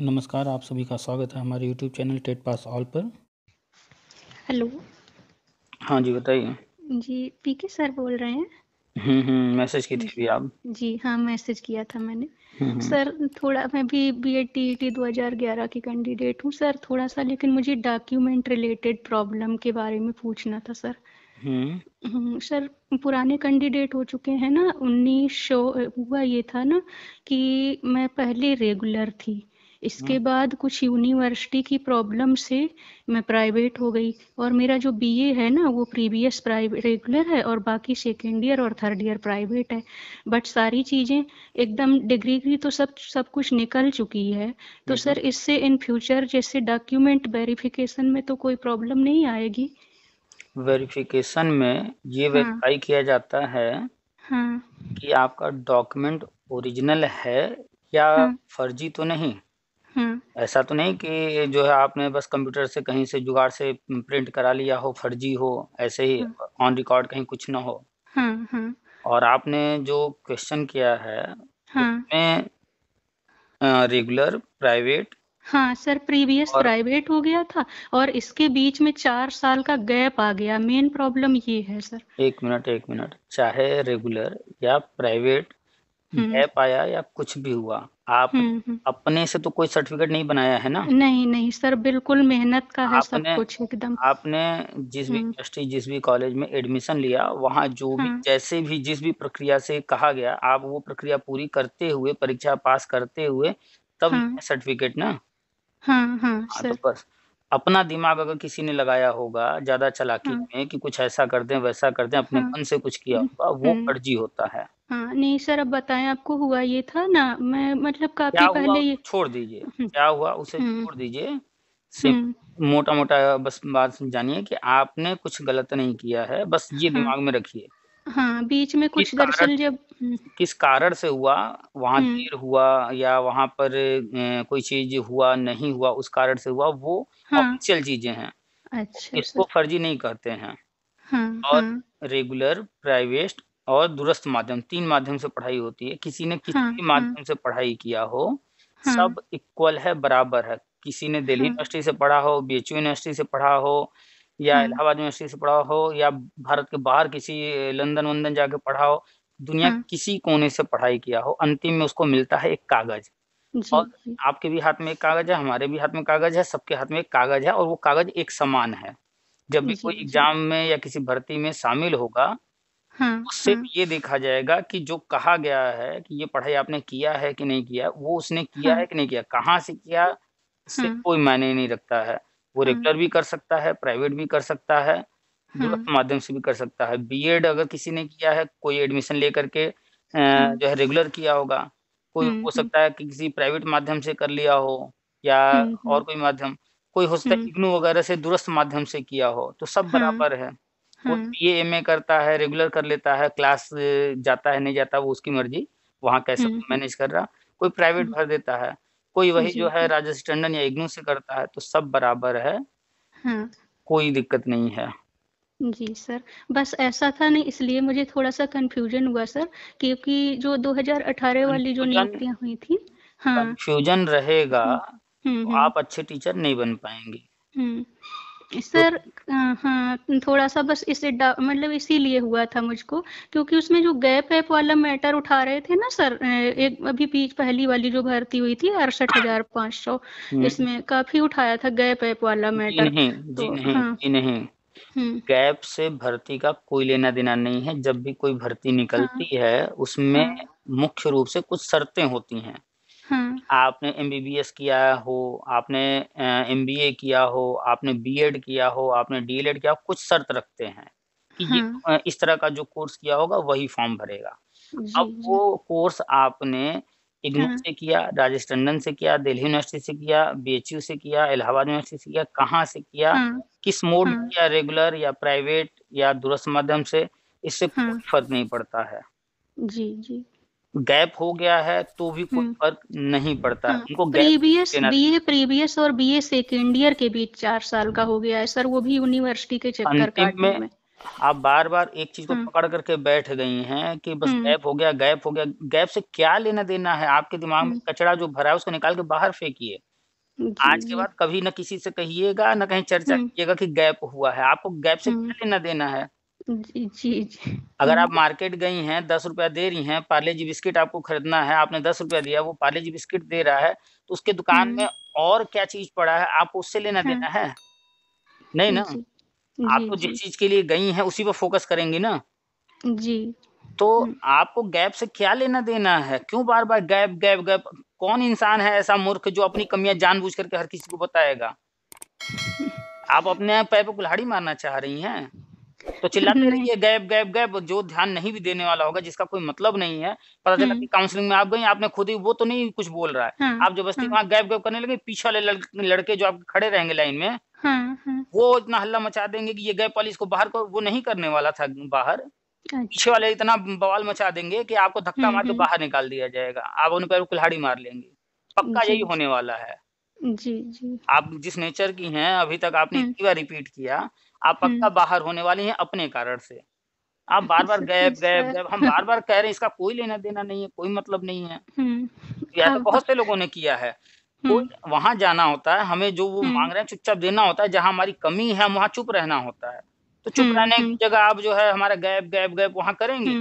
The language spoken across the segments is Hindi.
नमस्कार आप सभी का स्वागत है हमारे YouTube channel TET pass all पर हेलो हाँ जी बताइए जी पीके सर बोल रहे हैं हम्म, हम्म, मैसेज की थी आप जी हाँ मैसेज किया था मैंने हम्म, सर थोड़ा मैं भी बी एड टी टी दो हजार ग्यारह की कैंडिडेट हूँ सर थोड़ा सा लेकिन मुझे डॉक्यूमेंट रिलेटेड प्रॉब्लम के बारे में पूछना था सर सर पुराने कैंडिडेट हो चुके हैं ना उन्नीस शो हुआ ये था ना कि मैं पहले रेगुलर थी इसके हाँ। बाद कुछ यूनिवर्सिटी की प्रॉब्लम से मैं प्राइवेट हो गई और मेरा जो बीए है ना वो प्रीवियस प्राइवेट रेगुलर है और बाकी सेकेंड ईयर और थर्ड ईयर प्राइवेट है बट सारी चीज़ें एकदम डिग्री की तो सब सब कुछ निकल चुकी है तो हम्म, सर हम्म। इससे इन फ्यूचर जैसे डॉक्यूमेंट वेरिफिकेशन में तो कोई प्रॉब्लम नहीं आएगी वेरिफिकेशन में ये वेरीफाई हाँ, किया जाता है हाँ, कि आपका डॉक्यूमेंट ओरिजिनल है या हाँ, फर्जी तो नहीं हम्म। ऐसा तो नहीं कि जो है आपने बस कंप्यूटर से कहीं से जुगाड़ से प्रिंट करा लिया हो, फर्जी हो, ऐसे ही ऑन हम्म। रिकॉर्ड कहीं कुछ ना हो। हम्म, और आपने जो क्वेश्चन किया है, हाँ। उसमें रेगुलर, प्राइवेट हाँ, सर प्रीवियस और प्राइवेट हो गया था और इसके बीच में चार साल का गैप आ गया। मेन प्रॉब्लम ये है सर। एक मिनट, एक मिनट। चाहे रेगुलर या प्राइवेट है हम्म। आया या कुछ भी हुआ आप हम्म, हम्म। अपने से तो कोई सर्टिफिकेट नहीं बनाया है ना नहीं नहीं सर बिल्कुल मेहनत का है सब कुछ एकदम आपने जिस भी यूनिवर्सिटी जिस भी कॉलेज में एडमिशन लिया वहाँ जो भी जैसे भी जिस भी प्रक्रिया से कहा गया आप वो प्रक्रिया पूरी करते हुए परीक्षा पास करते हुए तब सर्टिफिकेट हाँ। ना हाँ हाँ, हाँ तो बस अपना दिमाग अगर किसी ने लगाया होगा ज्यादा चलाकी हाँ। में कि कुछ ऐसा कर दें वैसा कर दें अपने मन से कुछ किया होगा वो फर्जी होता है हाँ, नहीं सर अब बताएं आपको हुआ ये था ना मैं मतलब क्या काफ़ी हुआ पहले ये छोड़ दीजिए हम्म। क्या हुआ उसे हम्म। छोड़ दीजिए सिर्फ हम्म। मोटा मोटा-मोटा बस बात जानिए कि आपने कुछ गलत नहीं किया है बस ये हाँ। दिमाग में रखिए। हाँ, बीच में कुछ दर्शन दरअसल जब किस कारण से हुआ, वहाँ देर हुआ या वहाँ पर कोई चीज़ हुआ, नहीं हुआ उस कारण से हुआ वो ऑफ़िशियल हाँ। चीज़ें हैं। अच्छा इसको फर्जी नहीं कहते हैं हाँ, और हाँ। रेगुलर, प्राइवेट और दूरस्थ माध्यम तीन माध्यम से पढ़ाई होती है किसी ने किसी हाँ, भी हाँ। माध्यम से पढ़ाई किया हो हाँ। सब इक्वल है बराबर है किसी ने दिल्ली यूनिवर्सिटी से पढ़ा हो यू यूनिवर्सिटी से पढ़ा हो या इलाहाबाद यूनिवर्सिटी से पढ़ा हो या भारत के बाहर किसी लंदन वंदन जाके पढ़ा हो दुनिया किसी कोने से पढ़ाई किया हो अंतिम में उसको मिलता है एक कागज और आपके भी हाथ में एक कागज है हमारे भी हाथ में कागज है सबके हाथ में एक कागज है और वो कागज एक समान है जब भी कोई एग्जाम में या किसी भर्ती में शामिल होगा उससे हम्म, तो हम्म। ये देखा जाएगा कि जो कहा गया है कि ये पढ़ाई आपने किया है कि नहीं किया वो उसने किया हम्म। है कि नहीं किया कहाँ से किया इससे कोई मायने नहीं रखता है वो रेगुलर भी कर सकता है प्राइवेट भी कर सकता है माध्यम से भी कर सकता है बीएड अगर किसी ने किया है कोई एडमिशन लेकर के जो है रेगुलर किया होगा कोई हो सकता है कि किसी प्राइवेट माध्यम से कर लिया हो या और कोई माध्यम कोई हो सकता है इग्नू वगैरह से दुरुस्त माध्यम से किया हो तो सब बराबर है वो एम हम्म। ए करता है रेगुलर कर लेता है क्लास जाता है नहीं जाता वो उसकी मर्जी वहाँ कैसे मैनेज हम्म। कर रहा कोई प्राइवेट हम्म। भर देता है कोई वही जो है राजेश टंडन या इग्नू से करता है तो सब बराबर है कोई दिक्कत नहीं है जी सर बस ऐसा था नहीं इसलिए मुझे थोड़ा सा कंफ्यूजन हुआ सर क्योंकि जो 2018 वाली जो नियुक्तियां हुई थी हाँ कंफ्यूजन रहेगा तो आप अच्छे टीचर नहीं बन पाएंगे तो सर हाँ थोड़ा सा बस इसे मतलब इसीलिए हुआ था मुझको क्योंकि उसमें जो गैप ऐप वाला मैटर उठा रहे थे ना सर एक अभी बीच पहली वाली जो भर्ती हुई थी अड़सठ हजार पाँच सौ हम्म। इसमें काफी उठाया था गैप ऐप वाला मैटर नहीं, तो, नहीं, हाँ, नहीं। हम्म। गैप से भर्ती का कोई लेना देना नहीं है जब भी कोई भर्ती निकलती हाँ, है उसमें हाँ, मुख्य रूप से कुछ शर्तें होती हैं आपने एमबीबीएस किया हो आपने एमबीए किया हो आपने बीएड किया हो आपने डीएलएड किया हो कुछ शर्त रखते हैं कि ये हाँ। इस तरह का जो कोर्स किया होगा वही फॉर्म भरेगा अब वो कोर्स आपने इग्नू हाँ। से किया राजेश टंडन से किया दिल्ली यूनिवर्सिटी से किया बीएचयू से किया इलाहाबाद यूनिवर्सिटी से किया कहाँ से किया हाँ। किस मोड में किया रेगुलर या प्राइवेट या दूरस्थ माध्यम से इससे कोई फर्क नहीं पड़ता है जी जी गैप हो गया है तो भी कोई हम्म। फर्क नहीं पड़ता हाँ, उनको प्रीवियस बीए प्रीवियस और बीए सेकेंड ईयर के बीच चार साल का हो गया है सर वो भी यूनिवर्सिटी के चक्कर काटने में, में आप बार बार एक चीज को हाँ। पकड़ करके बैठ गई हैं कि बस हम्म। गैप हो गया गैप हो गया गैप से क्या लेना देना है आपके दिमाग में हम्म। कचरा जो भरा है उसको निकाल के बाहर फेंकिए आज के बाद कभी ना किसी से कहिएगा ना कहीं चर्चा कीजिएगा कि गैप हुआ है आपको गैप से क्या लेना देना है जी जी जी अगर आप मार्केट गई हैं दस रुपया दे रही हैं पार्ले जी बिस्किट आपको खरीदना है आपने दस रुपया दिया वो पार्ले जी बिस्किट दे रहा है तो उसके दुकान हम्म। में और क्या चीज पड़ा है आपको उससे लेना हाँ। देना है नहीं ना आप तो जिस चीज के लिए गई हैं उसी पर फोकस करेंगी ना जी तो हम्म। आपको गैप से क्या लेना देना है क्यों बार बार गैप गैप गैप कौन इंसान है ऐसा मूर्ख जो अपनी कमियां जानबूझ करके हर किसी को बताएगा आप अपने पैर पर कुल्हाड़ी मारना चाह रही हैं तो चिल्लाते रहिए गैप गैप गैप जो ध्यान नहीं भी देने वाला होगा जिसका कोई मतलब नहीं है पता चला हम्म। कि काउंसलिंग में आप गई आपने खुद ही वो तो नहीं कुछ बोल रहा है हाँ, आप जबरदस्ती हाँ, गैप गैप करने लगे पीछे वाले लड़के जो आप खड़े रहेंगे लाइन में हाँ, हाँ, वो इतना हल्ला मचा देंगे कि ये गैप वाली इसको बाहर को वो नहीं करने वाला था बाहर पीछे अच्छा। वाले इतना बवाल मचा देंगे कि आपको धक्का हम्म, मार के हम्म। बाहर निकाल दिया जाएगा आप उन पर कुल्हाड़ी मार लेंगे पक्का यही होने वाला है जी, जी। आप जिस नेचर की हैं अभी तक आपने हम्म। इतनी बार रिपीट किया, आप हम्म। पक्का बाहर होने वाली हैं अपने कारण से। आप बार-बार गैप, गैप, गैप हम बार-बार कह रहे हैं इसका कोई लेना-देना नहीं है, कोई मतलब नहीं है। हम्म। या तो बहुत से लोगों ने किया है। वहां जाना होता है, हमें जो वो मांग रहे हैं चुपचाप देना होता है, जहाँ हमारी कमी है वहां चुप रहना होता है। तो चुप रहने की जगह आप जो है हमारा गैप, गैप, गैप वहाँ करेंगे।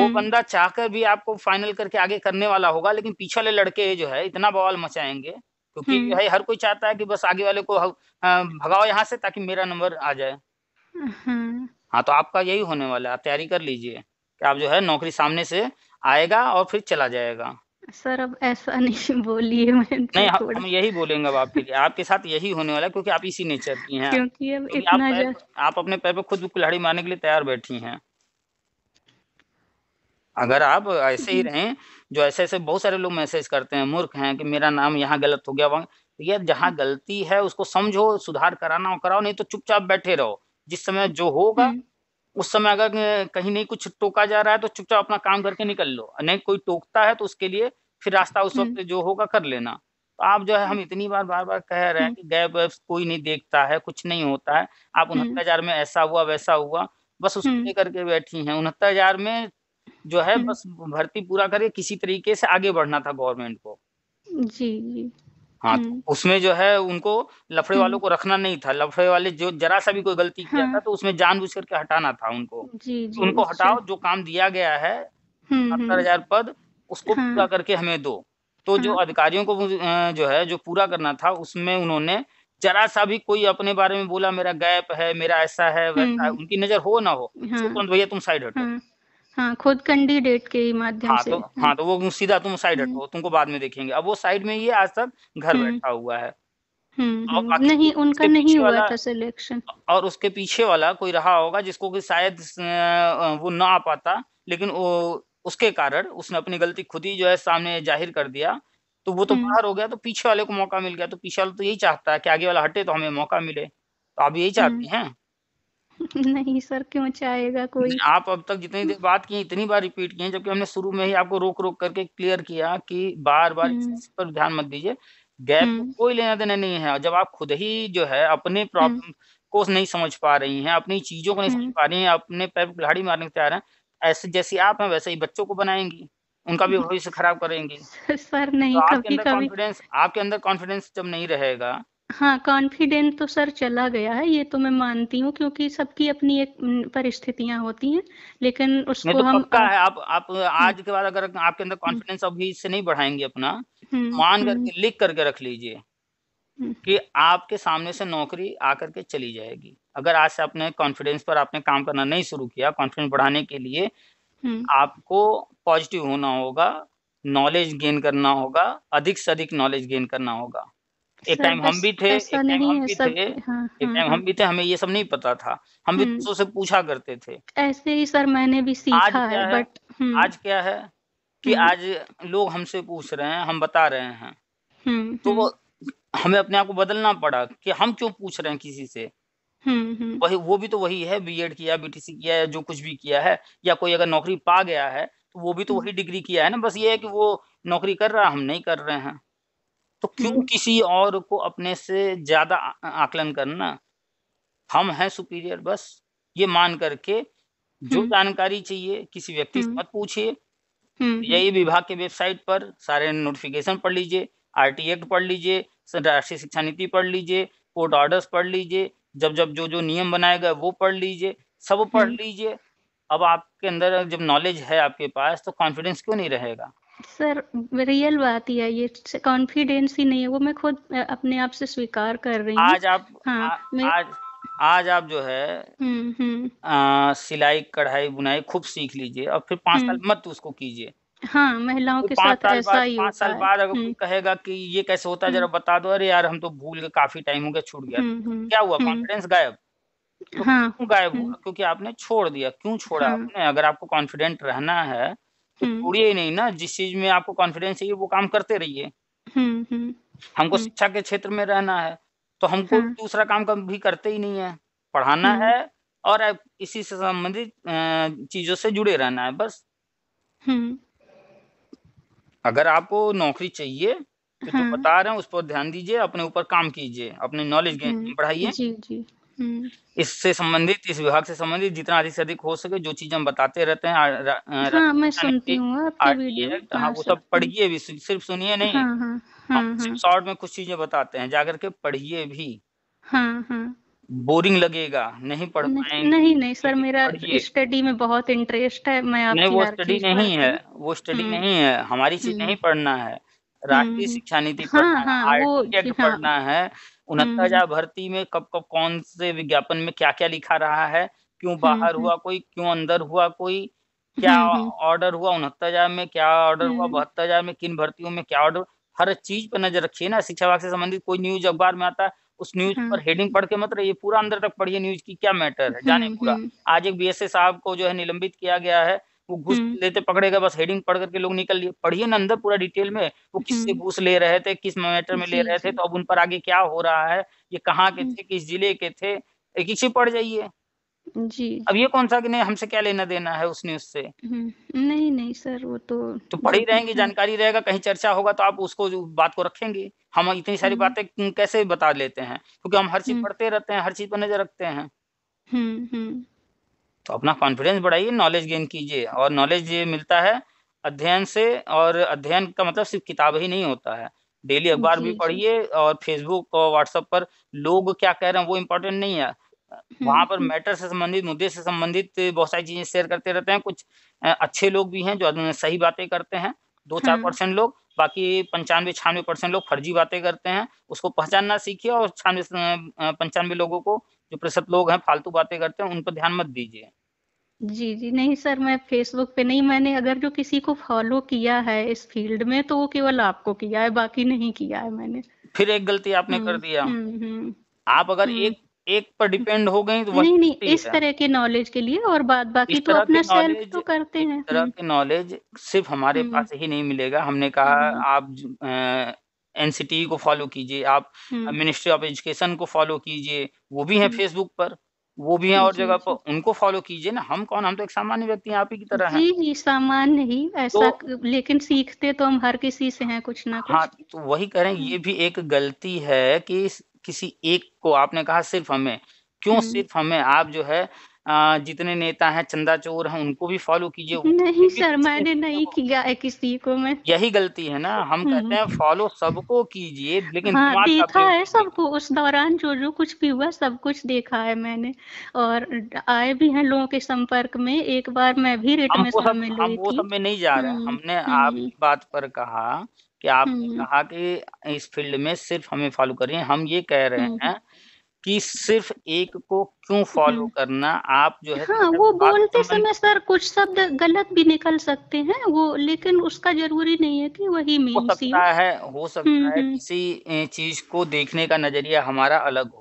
वो बंदा चाहकर भी आपको फाइनल करके आगे करने वाला होगा लेकिन पीछे वाले लड़के जो है इतना बवाल मचाएंगे क्योंकि तो हम्म। भाई हर कोई चाहता है कि बस आगे वाले को हाँ, भगाओ यहाँ से ताकि मेरा नंबर आ जाए हम्म। हाँ तो आपका यही होने वाला है आप तैयारी कर लीजिए कि आप जो है नौकरी सामने से आएगा और फिर चला जाएगा सर अब ऐसा नहीं बोलिए मैं तो नहीं हम, हम यही बोलेंगे अब आपके लिए आपके साथ यही होने वाला है क्योंकि आप इसी नेचर की हैं क्योंकि अब क्योंकि इतना आप, आप अपने पैर पर खुद कुल्हाड़ी मारने के लिए तैयार बैठी हैं अगर आप ऐसे ही हम्म। रहें जो ऐसे ऐसे बहुत सारे लोग मैसेज करते हैं मूर्ख हैं कि मेरा नाम यहाँ गलत हो गया वहां तो ये जहाँ हम्म। गलती है उसको समझो सुधार कराना कराओ नहीं तो चुपचाप बैठे रहो जिस समय जो होगा हम्म। उस समय अगर कहीं नहीं कुछ टोका जा रहा है तो चुपचाप अपना काम करके निकल लो नहीं कोई टोकता है तो उसके लिए फिर रास्ता उस वक्त जो होगा कर लेना तो आप जो है हम इतनी बार बार बार कह रहे हैं कि गैप वैप कोई नहीं देखता है कुछ नहीं होता है आप उनहत्तर हजार में ऐसा हुआ वैसा हुआ बस उसको लेकर के बैठी है उनहत्तर हजार में जो है हम्म। बस भर्ती पूरा करके किसी तरीके से आगे बढ़ना था गवर्नमेंट को जी जी हाँ हम्म। उसमें जो है उनको लफड़े वालों हम्म। को रखना नहीं था लफड़े वाले जो जरा सा भी कोई गलती किया था हाँ। तो उसमें जान बुझ करके हटाना था उनको जी, जी, उनको अच्छा। हटाओ जो काम दिया गया है सत्तर हजार पद उसको हाँ। पूरा करके हमें दो तो जो हाँ। अधिकारियों को जो है जो पूरा करना था उसमें उन्होंने जरा सा भी कोई अपने बारे में बोला मेरा गैप है मेरा ऐसा है वैसा है उनकी नजर हो ना हो तो भैया तुम साइड हटो हाँ खुद कैंडिडेट के माध्यम हाँ, से तो, हाँ, हाँ तो वो सीधा तुम साइड हम्म। हटो तुमको बाद में देखेंगे अब वो साइड में ये आज तक घर हम्म। बैठा हुआ है हम्म, और नहीं उनका नहीं हुआ था सिलेक्शन और उसके पीछे वाला कोई रहा होगा जिसको कि शायद वो ना आ पाता लेकिन वो उसके कारण उसने अपनी गलती खुद ही जो है सामने जाहिर कर दिया तो वो तो बाहर हो गया तो पीछे वाले को मौका मिल गया तो पीछे वाला तो यही चाहता है कि आगे वाला हटे तो हमें मौका मिले तो आप यही चाहते हैं नहीं सर क्यों चाहेगा कोई आप अब तक जितनी देर बात की इतनी बार रिपीट किए जबकि हमने शुरू में ही आपको रोक रोक करके क्लियर किया कि बार बार इस हम्म। पर ध्यान मत दीजिए गैप हम्म। कोई लेना देना नहीं है जब आप खुद ही जो है अपने प्रॉब्लम हम्म। को नहीं समझ पा रही हैं अपनी चीजों को नहीं समझ पा रही हैं अपने पैर पर घाड़ी मारने को तैयार हैं ऐसे जैसे आप हैं वैसे ही बच्चों को बनाएंगी उनका भी भविष्य खराब करेंगी सर नहीं तो कभी कॉन्फिडेंस आपके अंदर कॉन्फिडेंस जब नहीं रहेगा हाँ कॉन्फिडेंट तो सर चला गया है ये तो मैं मानती हूँ क्योंकि सबकी अपनी एक परिस्थितियां होती हैं लेकिन उसको तो हम है आप आप आज हम्म। के बाद अगर आपके अंदर कॉन्फिडेंस हम्म। अभी इससे नहीं बढ़ाएंगे अपना हम्म, मान करके लिख करके रख लीजिए कि आपके सामने से नौकरी आकर के चली जाएगी अगर आज से आपने कॉन्फिडेंस पर आपने काम करना नहीं शुरू किया कॉन्फिडेंस बढ़ाने के लिए आपको पॉजिटिव होना होगा नॉलेज गेन करना होगा अधिक से अधिक नॉलेज गेन करना होगा एक टाइम हम भी थे एक टाइम हम भी थे हाँ, एक टाइम हाँ, हम हाँ। भी थे हमें ये सब नहीं पता था हम भी हम्म। दूसरों से पूछा करते थे ऐसे ही सर मैंने भी सीखा है बट हम्म। आज क्या है कि हम्म। आज लोग हमसे पूछ रहे हैं हम बता रहे हैं तो वो हमें अपने आप को बदलना पड़ा कि हम क्यों पूछ रहे हैं किसी से वही वो भी तो वही है एड किया बीटीसी किया या जो कुछ भी किया है या कोई अगर नौकरी पा गया है तो वो भी तो वही डिग्री किया है ना बस ये है कि वो नौकरी कर रहा हम नहीं कर रहे हैं तो क्यों किसी और को अपने से ज्यादा आकलन करना हम हैं सुपीरियर बस ये मान करके जो हम्म। जानकारी चाहिए किसी व्यक्ति से हम्म। मत पूछिए हम्म, तो यही विभाग के वेबसाइट पर सारे नोटिफिकेशन पढ़ लीजिए आरटी एक्ट पढ़ लीजिए राष्ट्रीय शिक्षा नीति पढ़ लीजिए कोर्ट ऑर्डर्स पढ़ लीजिए जब जब जो जो नियम बनाए गए वो पढ़ लीजिए सब पढ़ लीजिए अब आपके अंदर जब नॉलेज है आपके पास तो कॉन्फिडेंस क्यों नहीं रहेगा सर रियल बात ही है ये कॉन्फिडेंस ही नहीं है वो मैं खुद अपने आप से स्वीकार कर रही हूँ आज आप हाँ, आ, मैं... आज आज आप जो है हम्म, हम्म। आ, सिलाई कढ़ाई बुनाई खूब सीख लीजिए और फिर पांच साल हम्म। मत उसको कीजिए हाँ महिलाओं तो के साथ ऐसा ही पांच साल बाद अगर कहेगा कि ये कैसे होता है जरा बता दो अरे यार हम तो भूल गए काफी टाइम हो गया छूट गया क्या हुआ कॉन्फिडेंस गायब तो हाँ, गायब हुआ क्योंकि आपने छोड़ दिया क्यों छोड़ा हाँ, आपने अगर आपको कॉन्फिडेंट रहना है छोड़िए तो हम्म। ही नहीं ना जिस चीज में आपको कॉन्फिडेंस चाहिए वो काम करते रहिए हम्म, हम्म। हमको शिक्षा के क्षेत्र में रहना है तो हमको हाँ। दूसरा काम भी करते ही नहीं है पढ़ाना है और इसी से संबंधित चीजों से जुड़े रहना है बस अगर आपको नौकरी चाहिए तो, तो बता रहे हैं उस पर ध्यान दीजिए अपने ऊपर काम कीजिए अपने नॉलेज बढ़ाइए हम्म। इससे संबंधित इस विभाग से संबंधित जितना अधिक से अधिक हो सके जो चीज हम बताते रहते हैं हाँ, मैं सुनती हाँ, वो सब पढ़िए भी सिर्फ सुनिए नहीं हाँ, शॉर्ट में कुछ चीजें बताते हैं जाकर के पढ़िए भी बोरिंग लगेगा नहीं पढ़ पाएंगे नहीं नहीं सर मेरा स्टडी में बहुत इंटरेस्ट है मैं आपकी नहीं वो स्टडी नहीं है वो स्टडी नहीं है हमारी चीज नहीं हम्म। पढ़ना है राष्ट्रीय हम्म। शिक्षा नीति पढ़ना है पढ़ना है उनहत्तर हजार हम्म। भर्ती में कब कब कौन से विज्ञापन में क्या क्या लिखा रहा है क्यों हम्म, बाहर हम्म। हुआ कोई क्यों अंदर हुआ कोई क्या ऑर्डर हुआ उनहत्तर हजार में क्या ऑर्डर हुआ बहत्तर हजार में किन भर्तियों में क्या ऑर्डर हर चीज पर नजर रखिए ना शिक्षा विभाग से संबंधित कोई न्यूज अखबार में आता है उस न्यूज पर हेडिंग पढ़ के मत रहिए पूरा अंदर तक पढ़िए न्यूज की क्या मैटर है जाने पूरा आज एक बी साहब को जो है निलंबित किया गया है वो घुस हम्म। लेते पकड़े गए बस हेडिंग पढ़ करके लोग निकल लिए पढ़िए ना अंदर पूरा डिटेल में वो किससे हम्म। घुस ले रहे थे किस मैटर में ले रहे थे तो अब उन पर आगे क्या हो रहा है ये कहाँ के हम्म। थे किस जिले के थे एक ही पढ़ जाइए जी अब ये कौन सा कि नहीं हमसे क्या लेना देना है उस न्यूज से नहीं नहीं सर वो तो तो पढ़ ही रहेंगे अच्छा जानकारी रहेगा कहीं चर्चा होगा तो आप उसको जो बात को रखेंगे हम इतनी सारी बातें कैसे बता लेते हैं क्योंकि हम हर चीज पढ़ते रहते हैं हर चीज पर नजर रखते हैं हम्म हम्म तो अपना कॉन्फिडेंस बढ़ाइए नॉलेज गेन कीजिए और नॉलेज मिलता है अध्ययन से और अध्ययन का मतलब सिर्फ किताब ही नहीं होता है डेली अखबार भी पढ़िए और फेसबुक और व्हाट्सएप पर लोग क्या कह रहे हैं वो इम्पोर्टेंट नहीं है वहां पर मैटर हम्म। से संबंधित मुद्दे से संबंधित बहुत सारी चीजें शेयर करते रहते हैं कुछ अच्छे लोग भी हैं जो सही बातें करते हैं दो चार परसेंट हाँ। लोग बाकी पंचानवे छियानवे परसेंट लोग फर्जी बातें करते हैं उसको पहचानना सीखिए और छियानवे पंचानवे लोगों को जो प्रसिद्ध लोग हैं फालतू बातें करते हैं उन पर ध्यान मत दीजिए जी जी नहीं सर मैं फेसबुक पे नहीं मैंने अगर जो किसी को फॉलो किया है इस फील्ड में तो वो केवल आपको किया है बाकी नहीं किया है मैंने फिर एक गलती आपने कर हम्म, दिया हम्म, हम्म। आप अगर एक एक पर डिपेंड हो गई तो नहीं नहीं इस तरह के नॉलेज के लिए और बात बाकी तो अपना सेल्फ तो करते हैं तरह के नॉलेज सिर्फ हमारे पास ही नहीं मिलेगा हमने कहा आप एनसीटी को फॉलो कीजिए आप हम्म। मिनिस्ट्री ऑफ एजुकेशन को फॉलो कीजिए वो भी है हम्म। फेसबुक पर वो भी है और जगह पर उनको फॉलो कीजिए ना हम कौन हम तो एक सामान्य व्यक्ति आप ही की तरह हैं जी सामान्य ही ऐसा तो, लेकिन सीखते तो हम हर किसी से हैं कुछ ना कुछ हाँ तो वही कह रहे हैं हाँ। ये भी एक गलती है कि किसी एक को आपने कहा सिर्फ हमें क्यों हम्म। सिर्फ हमें आप जो है जितने नेता हैं चंदा चोर हैं उनको भी फॉलो कीजिए नहीं सर मैंने नहीं किया है किसी को मैं यही गलती है ना हम हम्म। कहते हैं फॉलो सबको कीजिए लेकिन हाँ, देखा है सबको उस दौरान जो जो कुछ भी हुआ सब कुछ देखा है मैंने और आए भी हैं लोगों के संपर्क में एक बार मैं भी रेट में शामिल हुई थी हम में नहीं जा रहे हम्म, हमने हम्म। आप बात पर कहा कि आप कहा कि इस फील्ड में सिर्फ हमें फॉलो करिए हम ये कह रहे हैं कि सिर्फ एक को क्यों फॉलो हम्म। करना आप जो है हाँ, तो वो बोलते समय सर कुछ शब्द गलत भी निकल सकते हैं वो लेकिन उसका जरूरी नहीं है कि वही मीन हो सकता है हो सकता हम्म, है हम्म। किसी चीज को देखने का नजरिया हमारा अलग हो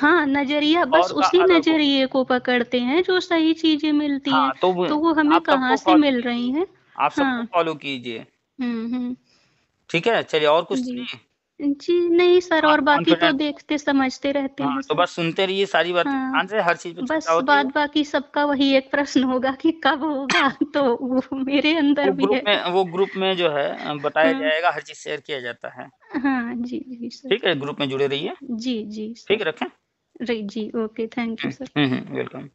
हाँ नजरिया बस उसी नजरिए को पकड़ते हैं जो सही चीजें मिलती हाँ, हैं तो, तो वो हमें कहाँ से मिल रही हैं आप सब फॉलो हाँ। कीजिए ठीक है चलिए और कुछ नहीं जी नहीं सर और हाँ, बाकी तो देखते समझते रहते हाँ, हैं तो बस सुनते रहिए सारी बातें हाँ, से हर चीज बस तो- बात बाकी सबका वही एक प्रश्न होगा कि कब होगा तो वो मेरे अंदर वो भी है में, वो ग्रुप में जो है बताया हाँ। जाएगा हर चीज शेयर किया जाता है हाँ जी जी सर ठीक है ग्रुप में जुड़े रहिए जी जी ठीक रखें जी okay thank you hmm, sir hmm, hmm, welcome